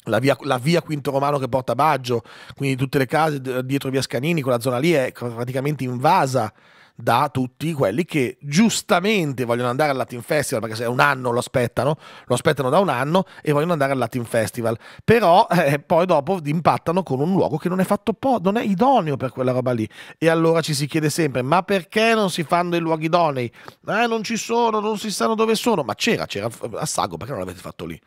la via, la via, Quinto Romano che porta a Baggio, quindi tutte le case dietro via Scanini, quella zona lì è praticamente invasa da tutti quelli che giustamente vogliono andare al Latin Festival, perché se è un anno lo aspettano, lo aspettano da un anno e vogliono andare al Latin Festival, però eh, poi dopo impattano con un luogo che non è fatto po- non è idoneo per quella roba lì. E allora ci si chiede sempre, ma perché non si fanno i luoghi idonei? Eh, non ci sono, non si sanno dove sono, ma c'era, c'era eh, a Sago, perché non l'avete fatto lì?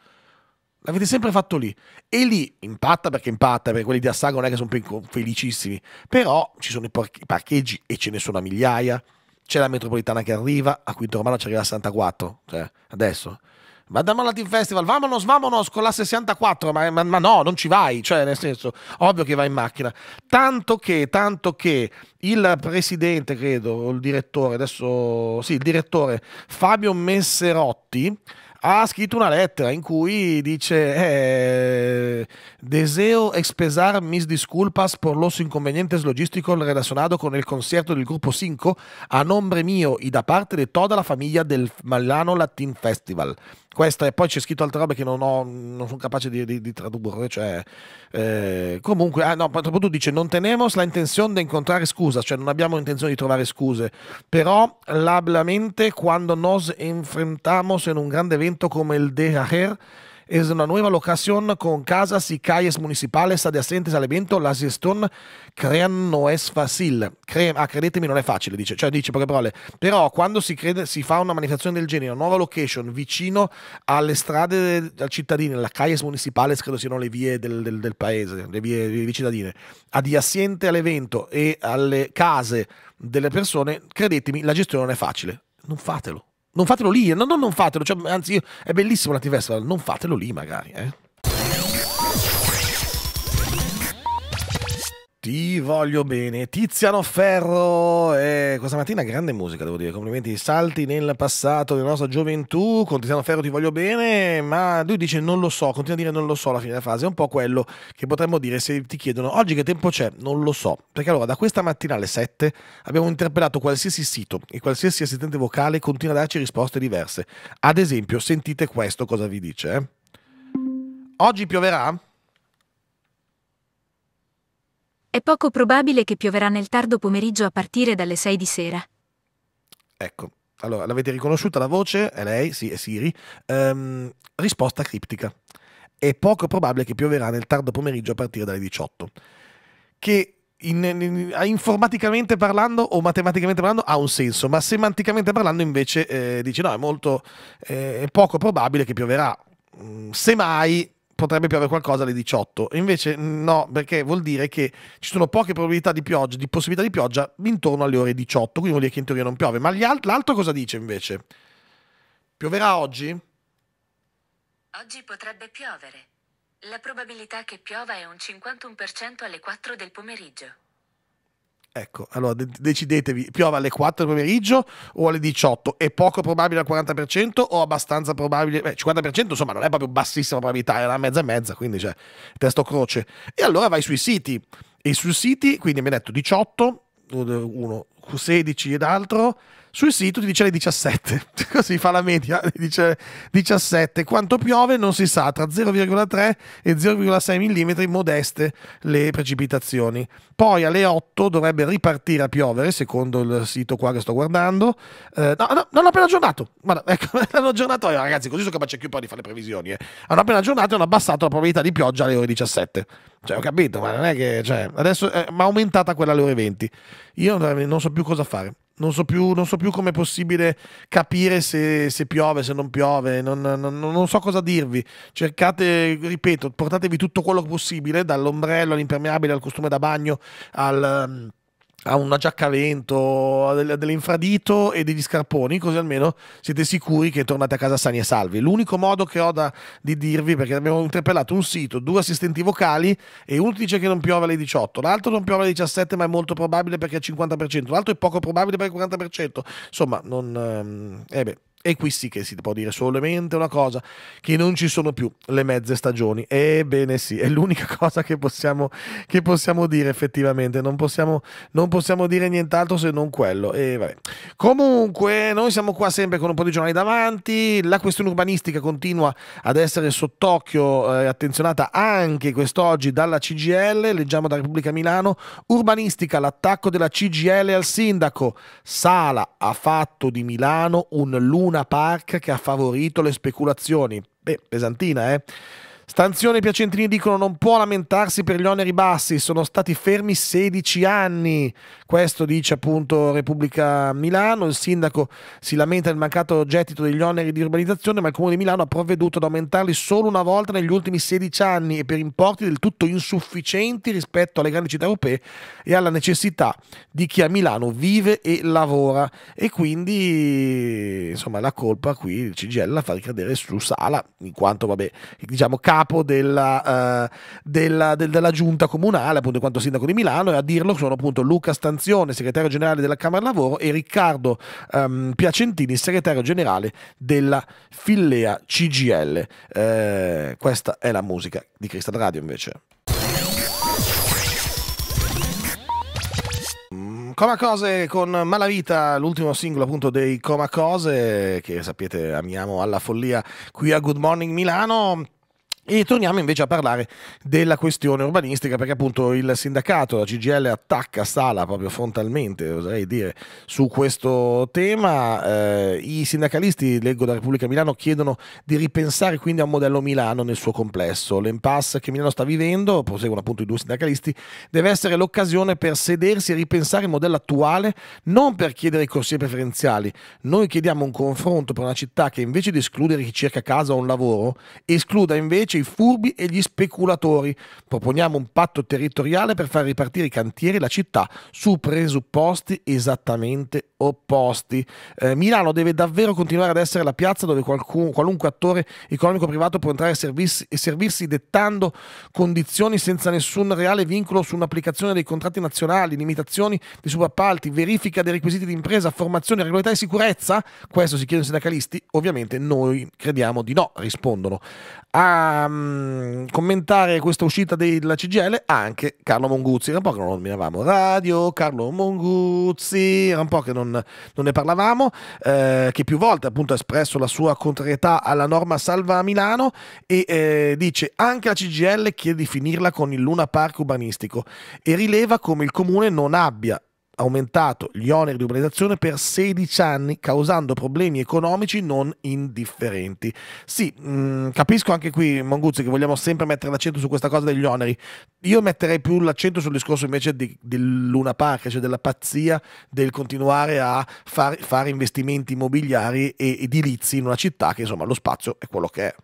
L'avete sempre fatto lì. E lì impatta perché impatta, perché quelli di Assago non è che sono felicissimi. Però ci sono i, parcheggi e ce ne sono a migliaia. C'è la metropolitana che arriva, a Quinto Romano ci arriva a 64. Cioè, adesso. Andiamo alla Team Festival, vamonos, vamonos con la 64, ma, ma, ma, no, non ci vai, cioè nel senso, ovvio che vai in macchina. Tanto che, tanto che il presidente, credo, o il direttore, adesso, sì, il direttore Fabio Messerotti, ha scritto una lettera in cui dice eh, deseo expresar mis disculpas por los inconvenientes logísticos relacionados con el concierto del gruppo 5 a nombre mio e da parte de toda la famiglia del Milano Latin Festival questa e poi c'è scritto altre robe che non, ho, non sono capace di, di, di tradurre, cioè, eh, comunque, ah no, proprio tu dice, non tenemos la intenzione di incontrare scusa, cioè non abbiamo intenzione di trovare scuse, però lablamente quando nos enfrentamos in un grande evento come il de Dehaer, es una nueva locación con casas y calles municipales adyacentes al evento. La gestión crean no es fácil. Cre- ah, credetemi, non è facile, dice. Cioè, dice poche parole. Però quando si, crede, si fa una manifestazione del genere, una nuova location vicino alle strade del cittadino, la calles municipales, credo siano le vie del, del, del paese, le vie, le vie cittadine, adiacente all'evento e alle case delle persone, credetemi, la gestione non è facile. Non fatelo non fatelo lì, no, no, non fatelo, cioè, anzi io, è bellissimo un antifestival, non fatelo lì magari. Eh. Ti voglio bene, Tiziano Ferro. Eh, questa mattina grande musica, devo dire. Complimenti, salti nel passato, della nostra gioventù. Con Tiziano Ferro ti voglio bene, ma lui dice non lo so, continua a dire non lo so alla fine della fase. È un po' quello che potremmo dire se ti chiedono oggi che tempo c'è, non lo so. Perché allora da questa mattina alle 7 abbiamo interpellato qualsiasi sito e qualsiasi assistente vocale continua a darci risposte diverse. Ad esempio, sentite questo cosa vi dice. Eh? Oggi pioverà? È poco probabile che pioverà nel tardo pomeriggio a partire dalle 6 di sera. Ecco, allora l'avete riconosciuta la voce? È lei, sì, è Siri. Ehm, risposta criptica. È poco probabile che pioverà nel tardo pomeriggio a partire dalle 18. Che in, in, informaticamente parlando o matematicamente parlando ha un senso, ma semanticamente parlando invece eh, dice no, è molto, eh, è poco probabile che pioverà, mh, mm, semmai potrebbe piovere qualcosa alle 18. Invece no, perché vuol dire che ci sono poche probabilità di pioggia, di possibilità di pioggia intorno alle ore 18, quindi vuol dire che in teoria non piove. Ma alt- l'altro cosa dice invece? Pioverà oggi? Oggi potrebbe piovere. La probabilità che piova è un 51% alle 4 del pomeriggio. Ecco, allora de- decidetevi, piove alle 4 del pomeriggio o alle 18? È poco probabile al 40% o abbastanza probabile? Beh, 50% insomma non è proprio bassissima probabilità, è una mezza e mezza, quindi cioè, testo croce. E allora vai sui siti, e sui siti, quindi mi hai detto 18, 1, Q16 ed altro, sul sito ti dice le 17, così fa la media, dice 17. Quanto piove non si sa, tra 0,3 e 0,6 mm modeste le precipitazioni. Poi alle 8 dovrebbe ripartire a piovere, secondo il sito qua che sto guardando. Eh, no, no, non ho appena aggiornato, ma ecco, l'hanno aggiornato, eh, ragazzi, così sono capace più poi di fare le previsioni. Eh. Hanno appena aggiornato e hanno abbassato la probabilità di pioggia alle ore 17. Cioè, ho capito, ma non è che... Cioè, adesso, eh, ma aumentata quella alle ore 20. Io non so so più cosa fare. Non so più, non so più com'è possibile capire se, se, piove, se non piove, non, non, non, so cosa dirvi. Cercate, ripeto, portatevi tutto quello possibile, dall'ombrello all'impermeabile, al costume da bagno, al ha una giacca a vento, ha dell'infradito e degli scarponi, così almeno siete sicuri che tornate a casa sani e salvi. L'unico modo che ho da, di dirvi, perché abbiamo interpellato un sito, due assistenti vocali, e uno dice che non piove alle 18, l'altro non piove alle 17 ma è molto probabile perché è 50%, l'altro è poco probabile perché è 40%, insomma, non... Ehm, eh beh, e qui sì che si può dire solamente una cosa, che non ci sono più le mezze stagioni. Ebbene sì, è l'unica cosa che possiamo, che possiamo dire effettivamente, non possiamo, non possiamo dire nient'altro se non quello. Comunque, noi siamo qua sempre con un po' di giornali davanti, la questione urbanistica continua ad essere sott'occhio eh, e eh, attenzionata anche quest'oggi dalla CGL, leggiamo da Repubblica Milano, urbanistica, l'attacco della CGL al sindaco, Sala ha fatto di Milano un lunedì una PAC che ha favorito le speculazioni. Beh, pesantina, eh? Stanzione e Piacentini dicono non può lamentarsi per gli oneri bassi, sono stati fermi 16 anni. Questo dice appunto Repubblica Milano. Il sindaco si lamenta del mancato gettito degli oneri di urbanizzazione, ma il Comune di Milano ha provveduto ad aumentarli solo una volta negli ultimi 16 anni e per importi del tutto insufficienti rispetto alle grandi città europee e alla necessità di chi a Milano vive e lavora. E quindi insomma la colpa qui il CGL la fa ricadere su Sala, in quanto vabbè, diciamo cambia capo della, uh, della, del, della, giunta comunale, appunto in quanto sindaco di Milano, e a dirlo sono appunto Luca Stanzione, segretario generale della Camera del Lavoro, e Riccardo um, Piacentini, segretario generale della Fillea CGL. Eh, questa è la musica di Cristal Radio invece. Mm, Coma Cose con Malavita, l'ultimo singolo appunto dei Coma Cose che sapete amiamo alla follia qui a Good Morning Milano. E torniamo invece a parlare della questione urbanistica, perché appunto il sindacato, la CGL, attacca Sala proprio frontalmente, oserei dire, su questo tema. Eh, I sindacalisti, leggo da Repubblica Milano, chiedono di ripensare quindi a un modello Milano nel suo complesso. L'impasse che Milano sta vivendo, proseguono appunto i due sindacalisti, deve essere l'occasione per sedersi e ripensare il modello attuale, non per chiedere corsie preferenziali. Noi chiediamo un confronto per una città che invece di escludere chi cerca casa o un lavoro, escluda invece i furbi e gli speculatori. Proponiamo un patto territoriale per far ripartire i cantieri e la città su presupposti esattamente opposti. Eh, Milano deve davvero continuare ad essere la piazza dove qualcun, qualunque attore economico privato può entrare e servirsi, e servirsi dettando condizioni senza nessun reale vincolo su un'applicazione dei contratti nazionali, limitazioni dei subappalti, verifica dei requisiti di impresa, formazione, regolarità e sicurezza? Questo si chiedono i sindacalisti. Ovviamente noi crediamo di no, rispondono. A ah, Ehm, commentare questa uscita della CGL anche Carlo Monguzzi. Era un po' che non nominavamo Radio, Carlo Monguzzi, era un po' che non, non ne parlavamo, eh, che più volte appunto ha espresso la sua contrarietà alla norma Salva Milano e eh, dice anche la CGL chiede di finirla con il Luna Park urbanistico e rileva come il comune non abbia aumentato gli oneri di urbanizzazione per 16 anni, causando problemi economici non indifferenti. Sì, mh, mm, capisco anche qui, Monguzzi, che vogliamo sempre mettere l'accento su questa cosa degli oneri. Io metterei più l'accento sul discorso invece di, di Luna Park, cioè della pazzia del continuare a far, fare investimenti immobiliari e edilizi in una città che insomma lo spazio è quello che è.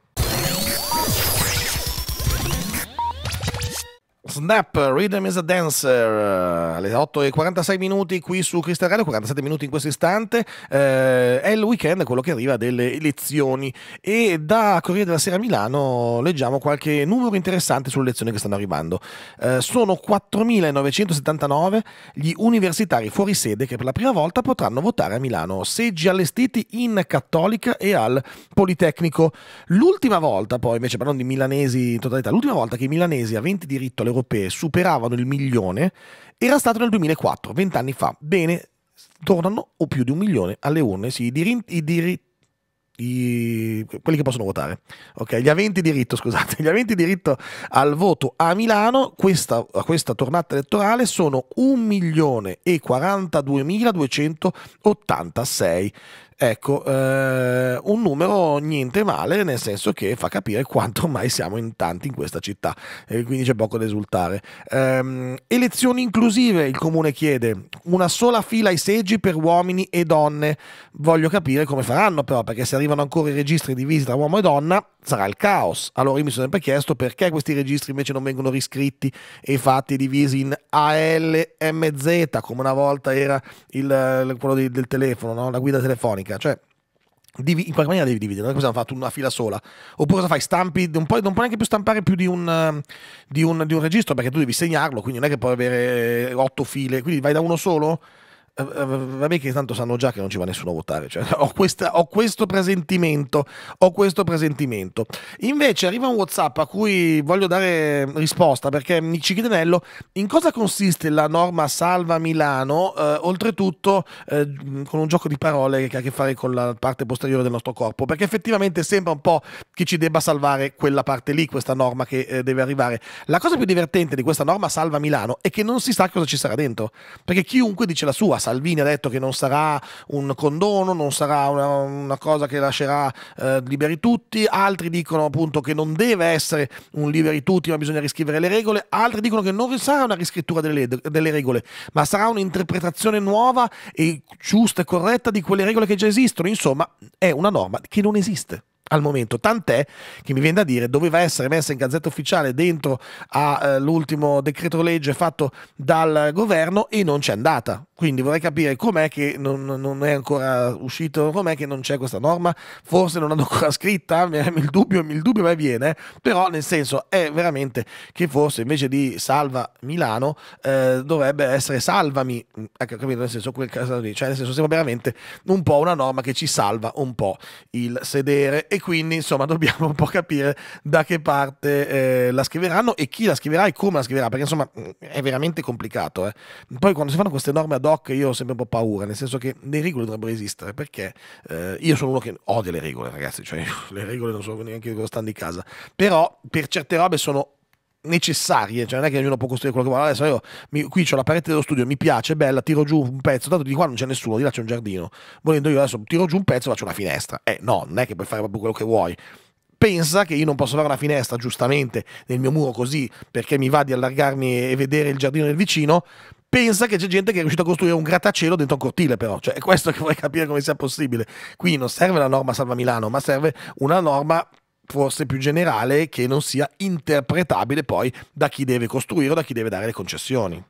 Snap, Rhythm is a Dancer, eh, alle 8 e 46 minuti qui su Crystal Radio, 47 minuti in questo istante, eh, è il weekend quello che arriva delle elezioni e da Corriere della Sera Milano leggiamo qualche numero interessante sulle elezioni che stanno arrivando. Eh, sono 4.979 gli universitari fuori sede che per la prima volta potranno votare a Milano, seggi allestiti in Cattolica e al Politecnico. L'ultima volta poi, invece parliamo di milanesi in totalità, l'ultima volta che i milanesi aventi diritto alle europee superavano il milione era stato nel 2004, vent'anni fa. Bene, tornano o più di un milione alle urne, sì, i diritti... Dir i, quelli che possono votare, ok? Gli aventi diritto, scusate, gli aventi diritto al voto a Milano, questa, a questa tornata elettorale sono 1.042.286. Ecco, eh, un numero niente male, nel senso che fa capire quanto mai siamo in tanti in questa città, eh, quindi c'è poco da esultare. Eh, elezioni inclusive, il comune chiede, una sola fila ai seggi per uomini e donne. Voglio capire come faranno però, perché se arrivano ancora i registri divisi tra uomo e donna, sarà il caos. Allora io mi sono sempre chiesto perché questi registri invece non vengono riscritti e fatti divisi in ALMZ, come una volta era il, quello di, del telefono, no? la guida telefonica economica, cioè in qualche maniera devi dividere, non è che hanno fatto una fila sola, oppure cosa fai, stampi, non puoi, non puoi neanche più stampare più di un, di, un, di un, registro perché tu devi segnarlo, quindi non è che puoi avere otto file, quindi vai da uno solo, va eh, eh, bene che tanto sanno già che non ci va nessuno a votare, cioè, ho, questa, ho, questo presentimento, ho questo presentimento. Invece arriva un Whatsapp a cui voglio dare risposta perché mi ci chiede in cosa consiste la norma Salva Milano, eh, oltretutto eh, con un gioco di parole che ha a che fare con la parte posteriore del nostro corpo, perché effettivamente sembra un po' che ci debba salvare quella parte lì, questa norma che eh, deve arrivare. La cosa più divertente di questa norma Salva Milano è che non si sa cosa ci sarà dentro, perché chiunque dice la sua, Salvini ha detto che non sarà un condono, non sarà una, una cosa che lascerà eh, liberi tutti, altri dicono appunto che non deve essere un liberi tutti ma bisogna riscrivere le regole, altri dicono che non sarà una riscrittura delle, delle regole, ma sarà un'interpretazione nuova e giusta e corretta di quelle regole che già esistono, insomma è una norma che non esiste al momento, tant'è che mi viene da dire doveva essere messa in gazzetta ufficiale dentro all'ultimo eh, decreto legge fatto dal governo e non c'è andata. Quindi vorrei capire com'è che non, non, è ancora uscito, com'è che non c'è questa norma, forse non l'hanno ancora scritta, il dubbio, il dubbio mi viene, però nel senso è veramente che forse invece di salva Milano eh, dovrebbe essere salvami, mm, ecco, capito? Nel senso quel caso lì, cioè nel senso sembra veramente un po' una norma che ci salva un po' il sedere e quindi insomma dobbiamo un po' capire da che parte eh, la scriveranno e chi la scriverà e come la scriverà, perché insomma è veramente complicato. Eh. Poi quando si fanno queste norme ad hoc io ho sempre un po' paura, nel senso che le regole dovrebbero esistere, perché eh, io sono uno che odia le regole ragazzi, cioè le regole non sono neanche io che lo stanno di casa, però per certe robe sono necessarie, cioè non è che ognuno può costruire quello che vuole. Adesso io mi, qui ho la parete dello studio, mi piace, è bella, tiro giù un pezzo, tanto di qua non c'è nessuno, di là c'è un giardino. Volendo io adesso tiro giù un pezzo e faccio una finestra. Eh no, non è che puoi fare proprio quello che vuoi. Pensa che io non posso fare una finestra giustamente nel mio muro così perché mi va di allargarmi e vedere il giardino del vicino. Pensa che c'è gente che è riuscita a costruire un grattacielo dentro un cortile, però. Cioè, è questo che vorrei capire come sia possibile. Qui non serve la norma Salva Milano, ma serve una norma forse più generale che non sia interpretabile poi da chi deve costruire o da chi deve dare le concessioni.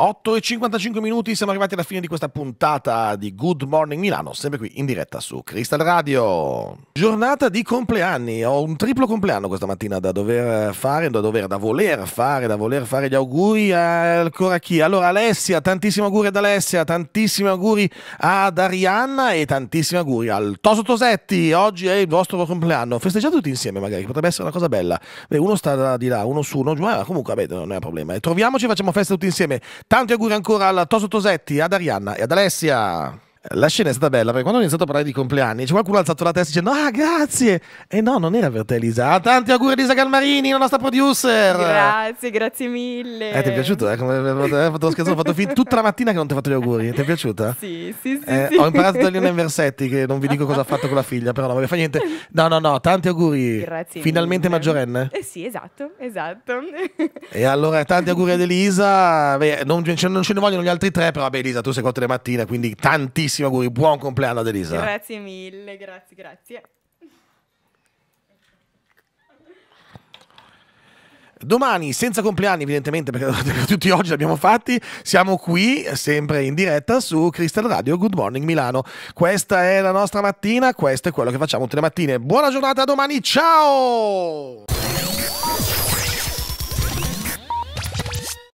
8 e 55 minuti, siamo arrivati alla fine di questa puntata di Good Morning Milano, sempre qui in diretta su Crystal Radio. Giornata di compleanni, ho un triplo compleanno questa mattina da dover fare, da dover, da voler fare, da voler fare gli auguri ancora chi? Allora Alessia, tantissimi auguri ad Alessia, tantissimi auguri ad Arianna e tantissimi auguri al Toso Tosetti, oggi è il vostro compleanno, festeggiate tutti insieme magari, potrebbe essere una cosa bella. Beh, uno sta di là, uno su, uno giù, ma ah, comunque vabbè, non è un problema. E troviamoci, facciamo festa tutti insieme. Tanti auguri ancora al Toso Tosetti, ad Arianna e ad Alessia. La scena è stata bella perché quando ho iniziato a parlare di compleanni, c'è qualcuno ha alzato la testa dicendo "Ah, grazie!" E no, non era per te Elisa. Ah, tanti auguri Elisa Calmarini, la nostra producer. Grazie, grazie mille. Eh, ti è piaciuto? Eh? Come ho fatto scherzo, ho fatto fin tutta la mattina che non ti ho fatto gli auguri. Ti è piaciuta? Sì, sì, sì, eh, sì. Ho imparato da Lione Versetti che non vi dico cosa ha fatto con la figlia, però non mi fa niente. No, no, no, tanti auguri. Grazie. Finalmente mille. maggiorenne. Eh sì, esatto, esatto. E allora tanti auguri ad Elisa. Beh, non, non ce ne vogliono gli altri tre, però vabbè Elisa, tu sei 4 della mattina, quindi tantissimi tantissimi auguri, buon compleanno ad Elisa. Grazie mille, grazie, grazie. Domani, senza compleanni evidentemente, perché, tutti oggi li abbiamo fatti, siamo qui, sempre in diretta, su Crystal Radio Good Morning Milano. Questa è la nostra mattina, questo è quello che facciamo tutte le mattine. Buona giornata, a domani, ciao!